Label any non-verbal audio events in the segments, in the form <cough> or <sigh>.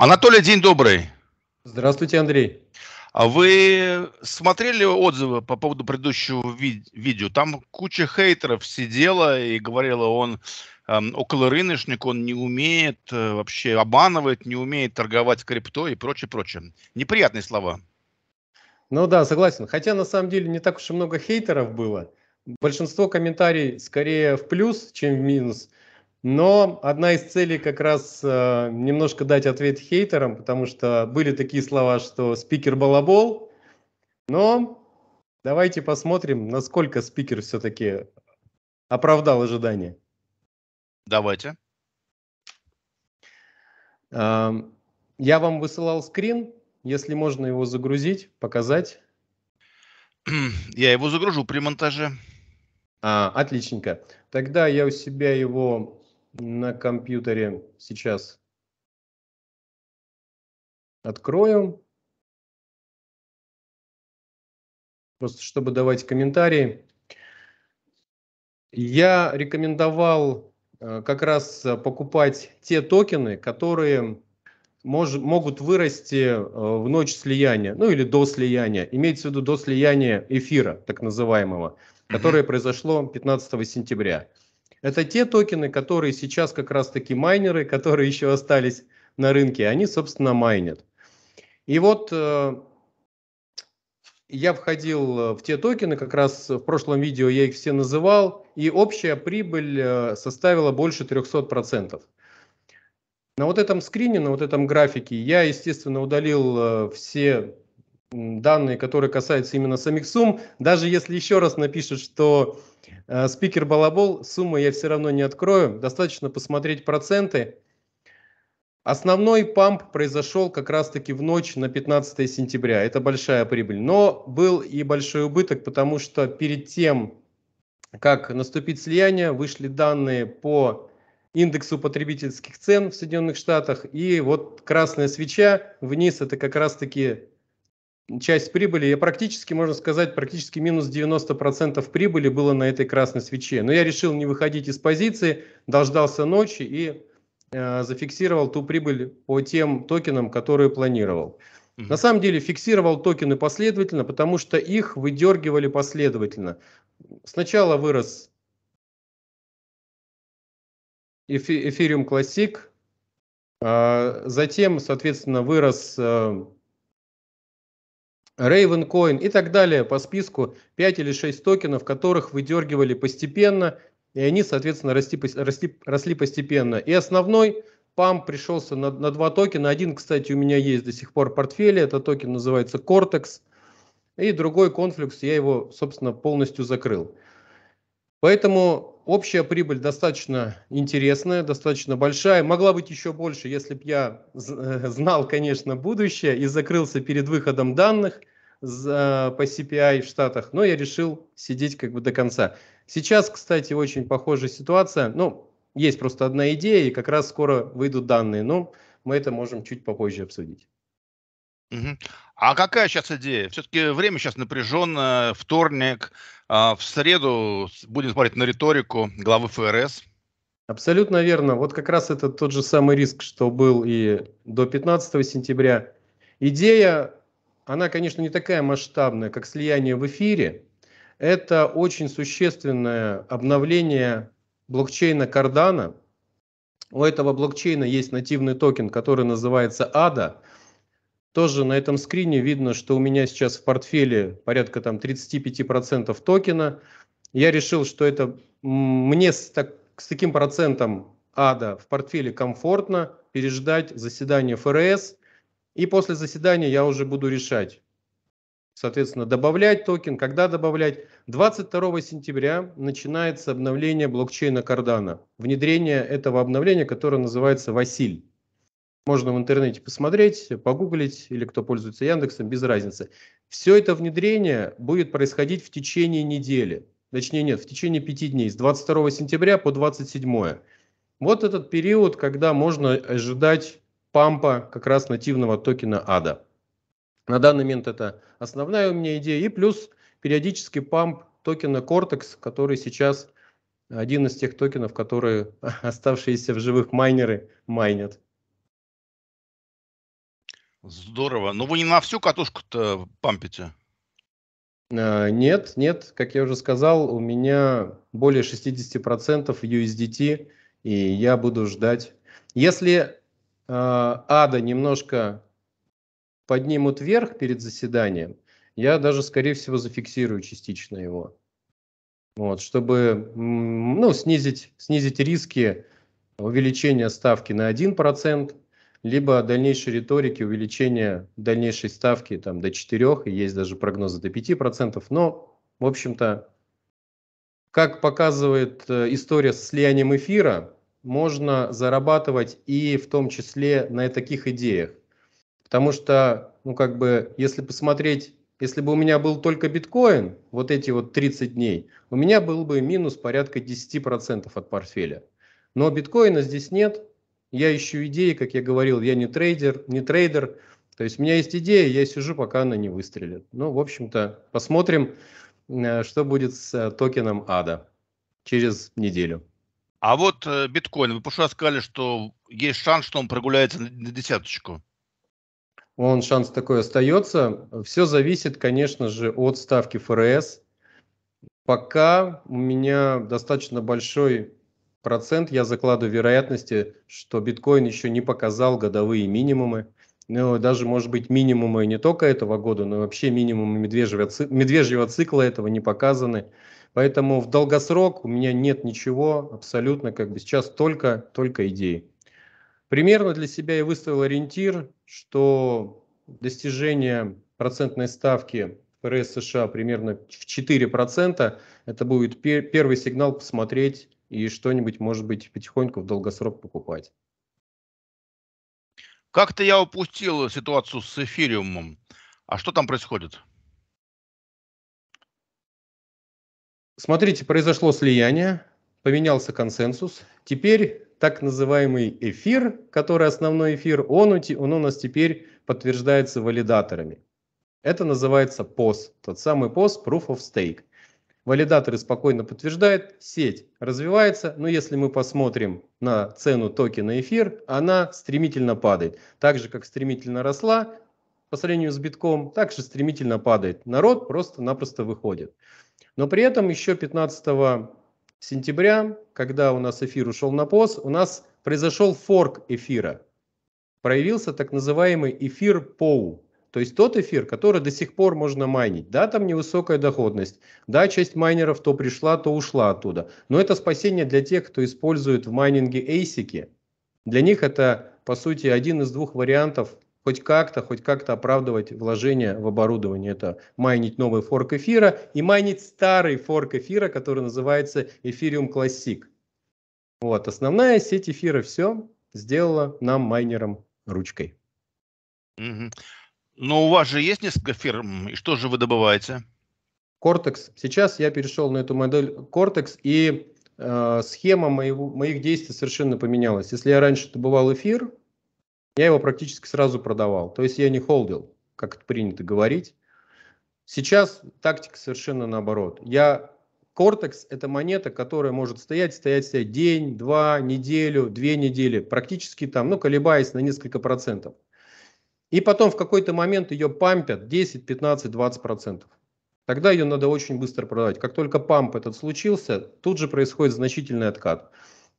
Анатолий, день добрый. Здравствуйте, Андрей. А вы смотрели отзывы по поводу предыдущего ви- видео? Там куча хейтеров сидела и говорила, он э, около он не умеет э, вообще обманывать, не умеет торговать крипто и прочее, прочее. Неприятные слова. Ну да, согласен. Хотя на самом деле не так уж и много хейтеров было. Большинство комментариев скорее в плюс, чем в минус. Но одна из целей как раз э, немножко дать ответ хейтерам, потому что были такие слова, что спикер балабол. Но давайте посмотрим, насколько спикер все-таки оправдал ожидания. Давайте. Э, я вам высылал скрин, если можно его загрузить, показать. <clears throat> Я его загружу при монтаже. А, отличненько. Тогда я у себя его на компьютере сейчас открою. Просто чтобы давать комментарии. Я рекомендовал э, как раз э, покупать те токены, которые мож, могут вырасти э, в ночь слияния, ну или до слияния. Имеется в виду до слияния эфира, так называемого, которое произошло 15 сентября. Это те токены, которые сейчас как раз-таки майнеры, которые еще остались на рынке, они, собственно, майнят. И вот э, я входил э, в те токены, как раз в прошлом видео я их все называл, и общая прибыль э, составила больше 300%. На вот этом скрине, на вот этом графике я, естественно, удалил все данные, которые касаются именно самих сумм. Даже если еще раз напишут, что э, спикер балабол, суммы я все равно не открою, достаточно посмотреть проценты. Основной памп произошел как раз-таки в ночь на 15 сентября. Это большая прибыль. Но был и большой убыток, потому что перед тем, как наступить слияние, вышли данные по индексу потребительских цен в Соединенных Штатах. И вот красная свеча вниз – это как раз-таки часть прибыли, я практически, можно сказать, практически минус 90% прибыли было на этой красной свече. Но я решил не выходить из позиции, дождался ночи и э, зафиксировал ту прибыль по тем токенам, которые планировал. На самом деле фиксировал токены последовательно, потому что их выдергивали последовательно. Сначала вырос эфи Эфириум Классик, затем, соответственно, вырос... Э, Ravencoin и так далее по списку 5 или 6 токенов, которых выдергивали постепенно, и они, соответственно, расти, расти, росли постепенно. И основной пам пришелся на, на два токена. Один, кстати, у меня есть до сих пор в портфеле. Это токен называется Cortex. И другой конфликс, я его, собственно, полностью закрыл. Поэтому Общая прибыль достаточно интересная, достаточно большая. Могла быть еще больше, если бы я э, знал, конечно, будущее и закрылся перед выходом данных э, по CPI в Штатах, но я решил сидеть как бы до конца. Сейчас, кстати, очень похожая ситуация. Ну, есть просто одна идея, и как раз скоро выйдут данные, но ну, мы это можем чуть попозже обсудить. Угу. А какая сейчас идея? Все-таки время сейчас напряженное, вторник, а, в среду будем смотреть на риторику главы ФРС. Абсолютно верно. Вот как раз это тот же самый риск, что был и до 15 сентября. Идея, она, конечно, не такая масштабная, как слияние в эфире. Это очень существенное обновление блокчейна Кардана. У этого блокчейна есть нативный токен, который называется ADA – тоже на этом скрине видно, что у меня сейчас в портфеле порядка там 35% токена. Я решил, что это мне с, так, с таким процентом ада в портфеле комфортно переждать заседание ФРС. И после заседания я уже буду решать, соответственно, добавлять токен, когда добавлять. 22 сентября начинается обновление блокчейна Кардана, внедрение этого обновления, которое называется Василь. Можно в интернете посмотреть, погуглить, или кто пользуется Яндексом, без разницы. Все это внедрение будет происходить в течение недели. Точнее, нет, в течение пяти дней, с 22 сентября по 27. Вот этот период, когда можно ожидать пампа как раз нативного токена ADA. На данный момент это основная у меня идея. И плюс периодически памп токена Cortex, который сейчас один из тех токенов, которые <laughs> оставшиеся в живых майнеры майнят. Здорово. Но ну, вы не на всю катушку-то пампите? А, нет, нет. Как я уже сказал, у меня более 60% USDT, и я буду ждать. Если э, ада немножко поднимут вверх перед заседанием, я даже, скорее всего, зафиксирую частично его. Вот, чтобы ну, снизить, снизить риски увеличения ставки на 1%, либо дальнейшей риторики увеличения дальнейшей ставки там, до 4, и есть даже прогнозы до 5%. Но, в общем-то, как показывает э, история с слиянием эфира, можно зарабатывать и в том числе на таких идеях. Потому что, ну как бы, если посмотреть, если бы у меня был только биткоин, вот эти вот 30 дней, у меня был бы минус порядка 10% от портфеля. Но биткоина здесь нет, я ищу идеи, как я говорил, я не трейдер, не трейдер. То есть у меня есть идея, я сижу, пока она не выстрелит. Ну, в общем-то, посмотрим, э, что будет с э, токеном АДА через неделю. А вот э, биткоин, вы прошлый сказали, что есть шанс, что он прогуляется на десяточку. Он шанс такой остается. Все зависит, конечно же, от ставки ФРС. Пока у меня достаточно большой процент я закладываю вероятности, что биткоин еще не показал годовые минимумы. Ну, даже, может быть, минимумы не только этого года, но вообще минимумы медвежьего, цикла, медвежьего цикла этого не показаны. Поэтому в долгосрок у меня нет ничего абсолютно, как бы сейчас только, только идеи. Примерно для себя я выставил ориентир, что достижение процентной ставки ФРС США примерно в 4%, это будет пер первый сигнал посмотреть и что-нибудь, может быть, потихоньку в долгосрок покупать. Как-то я упустил ситуацию с эфириумом. А что там происходит? Смотрите, произошло слияние, поменялся консенсус. Теперь так называемый эфир, который основной эфир, он, он у нас теперь подтверждается валидаторами. Это называется POS, тот самый POS Proof of Stake. Валидаторы спокойно подтверждают, сеть развивается, но если мы посмотрим на цену токена эфир, она стремительно падает. Так же, как стремительно росла по сравнению с битком, так же стремительно падает. Народ просто-напросто выходит. Но при этом еще 15 сентября, когда у нас эфир ушел на пост, у нас произошел форк эфира. Проявился так называемый эфир ПОУ, то есть тот эфир, который до сих пор можно майнить, да, там невысокая доходность, да, часть майнеров то пришла, то ушла оттуда. Но это спасение для тех, кто использует в майнинге ASIC. Для них это, по сути, один из двух вариантов хоть как-то, хоть как-то оправдывать вложение в оборудование. Это майнить новый форк эфира и майнить старый форк эфира, который называется Ethereum Classic. Вот, основная сеть эфира все сделала нам майнером ручкой. Mm-hmm. Но у вас же есть несколько фирм, и что же вы добываете? Cortex. Сейчас я перешел на эту модель Cortex, и э, схема моего, моих действий совершенно поменялась. Если я раньше добывал эфир, я его практически сразу продавал. То есть я не холдил, как это принято говорить. Сейчас тактика совершенно наоборот. Я Кортекс – это монета, которая может стоять, стоять, стоять день, два, неделю, две недели, практически там, ну, колебаясь на несколько процентов. И потом в какой-то момент ее пампят 10, 15, 20 процентов. Тогда ее надо очень быстро продавать. Как только памп этот случился, тут же происходит значительный откат.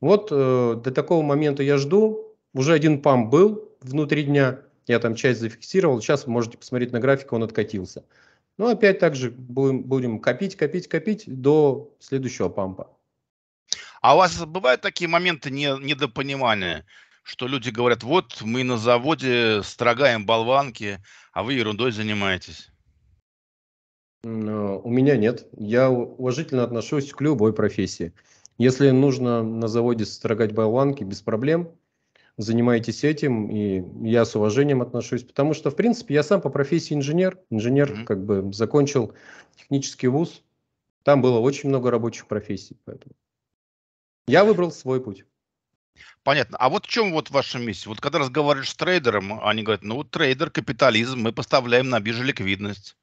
Вот э, до такого момента я жду. Уже один памп был внутри дня. Я там часть зафиксировал. Сейчас можете посмотреть на график, он откатился. Но ну, опять также будем, будем копить, копить, копить до следующего пампа. А у вас бывают такие моменты недопонимания? что люди говорят, вот мы на заводе строгаем болванки, а вы ерундой занимаетесь? Э, у меня нет. Я уважительно отношусь к любой профессии. Если нужно на заводе строгать болванки, без проблем, занимайтесь этим, и я с уважением отношусь, потому что, в принципе, я сам по профессии инженер. Инженер mm-hmm. как бы закончил технический вуз, там было очень много рабочих профессий, поэтому я выбрал свой путь. Понятно. А вот в чем вот ваша миссия? Вот когда разговариваешь с трейдером, они говорят, ну, трейдер, капитализм, мы поставляем на бирже ликвидность.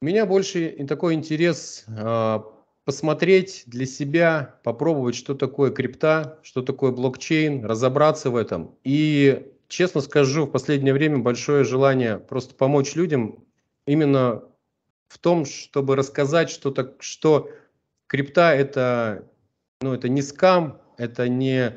У Меня больше такой интерес э, посмотреть для себя, попробовать, что такое крипта, что такое блокчейн, разобраться в этом. И, честно скажу, в последнее время большое желание просто помочь людям именно в том, чтобы рассказать, что, так, что крипта – это ну, это не скам, это не...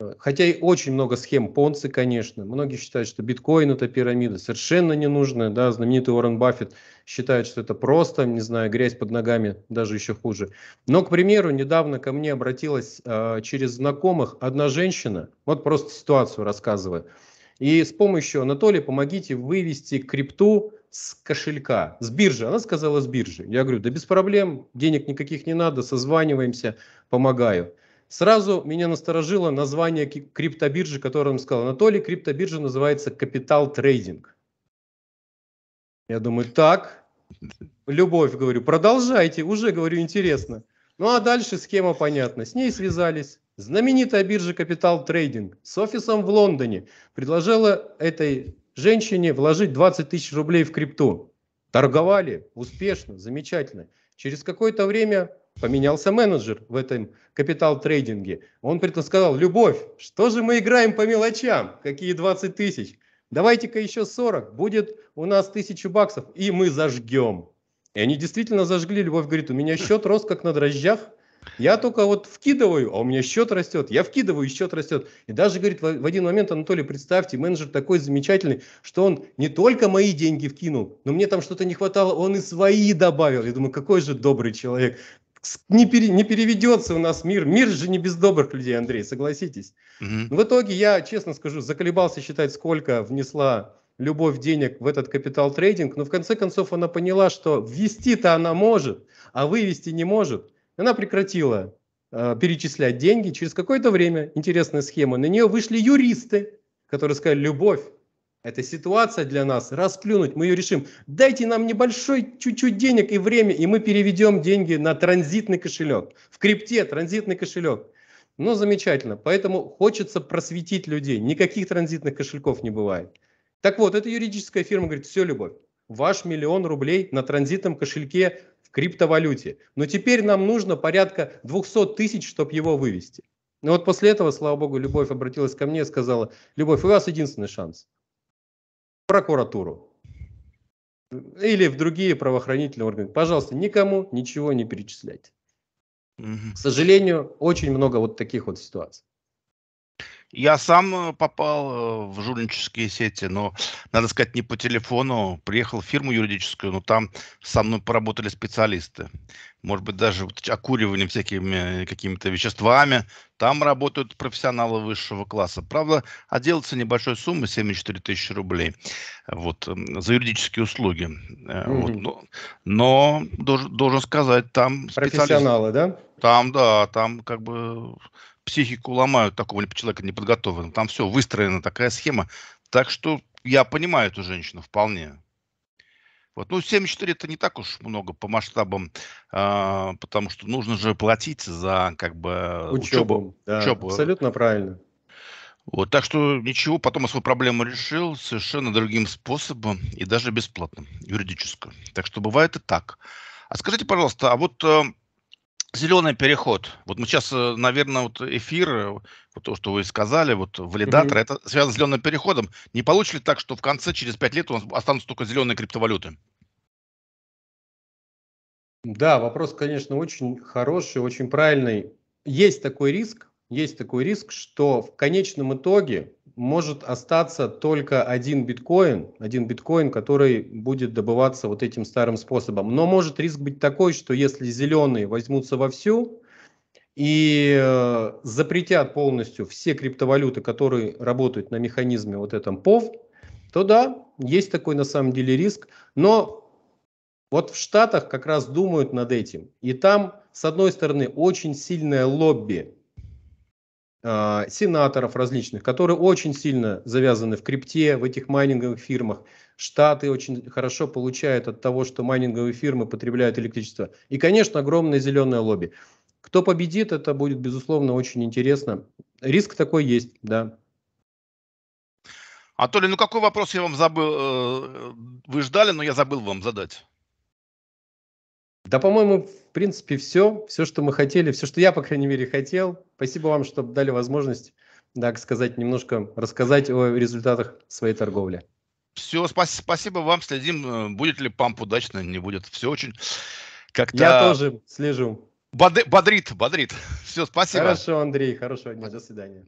Э, хотя и очень много схем понцы, конечно. Многие считают, что биткоин – это пирамида. Совершенно не нужно. Да? Знаменитый Уоррен Баффет считает, что это просто, не знаю, грязь под ногами, даже еще хуже. Но, к примеру, недавно ко мне обратилась э, через знакомых одна женщина, вот просто ситуацию рассказывая. И с помощью Анатолия помогите вывести крипту с кошелька, с биржи. Она сказала с биржи. Я говорю, да без проблем, денег никаких не надо, созваниваемся, помогаю. Сразу меня насторожило название криптобиржи, которое он сказал. Анатолий, криптобиржа называется «Капитал трейдинг». Я думаю, так, любовь, говорю, продолжайте, уже, говорю, интересно. Ну а дальше схема понятна. С ней связались. Знаменитая биржа Capital Trading с офисом в Лондоне предложила этой женщине вложить 20 тысяч рублей в крипту. Торговали успешно, замечательно. Через какое-то время поменялся менеджер в этом капитал-трейдинге. Он предсказал, Любовь, что же мы играем по мелочам? Какие 20 тысяч? Давайте-ка еще 40, будет у нас тысячу баксов, и мы зажгем. И они действительно зажгли. Любовь говорит, у меня <laughs> счет рос как на дрожжах, я только вот вкидываю, а у меня счет растет. Я вкидываю, и счет растет. И даже, говорит, в один момент, Анатолий, представьте, менеджер такой замечательный, что он не только мои деньги вкинул, но мне там что-то не хватало, он и свои добавил. Я думаю, какой же добрый человек. Не, пере, не переведется у нас мир. Мир же не без добрых людей, Андрей, согласитесь. Угу. В итоге я, честно скажу, заколебался считать, сколько внесла любовь денег в этот капитал трейдинг, но в конце концов она поняла, что ввести-то она может, а вывести не может. Она прекратила э, перечислять деньги. Через какое-то время, интересная схема, на нее вышли юристы, которые сказали, любовь, это ситуация для нас, расплюнуть, мы ее решим. Дайте нам небольшой чуть-чуть денег и время, и мы переведем деньги на транзитный кошелек. В крипте транзитный кошелек. Ну, замечательно. Поэтому хочется просветить людей. Никаких транзитных кошельков не бывает. Так вот, эта юридическая фирма говорит, все, Любовь, ваш миллион рублей на транзитном кошельке в криптовалюте. Но теперь нам нужно порядка 200 тысяч, чтобы его вывести. Но вот после этого, слава богу, Любовь обратилась ко мне и сказала, Любовь, у вас единственный шанс. Прокуратуру. Или в другие правоохранительные органы. Пожалуйста, никому ничего не перечислять. Угу. К сожалению, очень много вот таких вот ситуаций. Я сам э, попал э, в жульнические сети, но, надо сказать, не по телефону. Приехал в фирму юридическую, но там со мной поработали специалисты. Может быть, даже вот окуриванием всякими э, какими-то веществами. Там работают профессионалы высшего класса. Правда, отделаться небольшой суммы 74 тысячи рублей вот, эм, за юридические услуги. Mm-hmm. Вот, но но должен, должен сказать, там... Профессионалы, да? Там, да, там как бы психику ломают такого человека неподготовленного. Там все, выстроена такая схема. Так что я понимаю эту женщину вполне. Вот. Ну, 74 это не так уж много по масштабам, э, потому что нужно же платить за как бы учебу. учебу. Да, учебу. Абсолютно правильно. Вот, так что ничего, потом я свою проблему решил совершенно другим способом и даже бесплатно, юридически. Так что бывает и так. А скажите, пожалуйста, а вот э, зеленый переход. Вот мы сейчас, э, наверное, вот эфир, э, вот то, что вы сказали, вот валидатор, mm это связано с зеленым переходом. Не получится ли так, что в конце, через 5 лет у нас останутся только зеленые криптовалюты? Да, вопрос, конечно, очень хороший, очень правильный. Есть такой риск, есть такой риск, что в конечном итоге может остаться только один биткоин, один биткоин, который будет добываться вот этим старым способом. Но может риск быть такой, что если зеленые возьмутся вовсю и э, запретят полностью все криптовалюты, которые работают на механизме вот этом ПОВ, то да, есть такой на самом деле риск. Но вот в Штатах как раз думают над этим. И там, с одной стороны, очень сильное лобби а, сенаторов различных, которые очень сильно завязаны в крипте, в этих майнинговых фирмах. Штаты очень хорошо получают от того, что майнинговые фирмы потребляют электричество. И, конечно, огромное зеленое лобби. Кто победит, это будет, безусловно, очень интересно. Риск такой есть, да. Анатолий, ну какой вопрос я вам забыл, э, э, вы ждали, но я забыл вам задать. Да, по-моему, в принципе, все. Все, что мы хотели, все, что я, по крайней мере, хотел. Спасибо вам, что дали возможность, так сказать, немножко рассказать о результатах своей торговли. Все, спа- спасибо вам, следим, э, будет ли памп удачно, не будет. Все очень как-то... Я тоже слежу. Бодрит, бодрит. Все, спасибо. Хорошо, Андрей, хорошего дня, до свидания.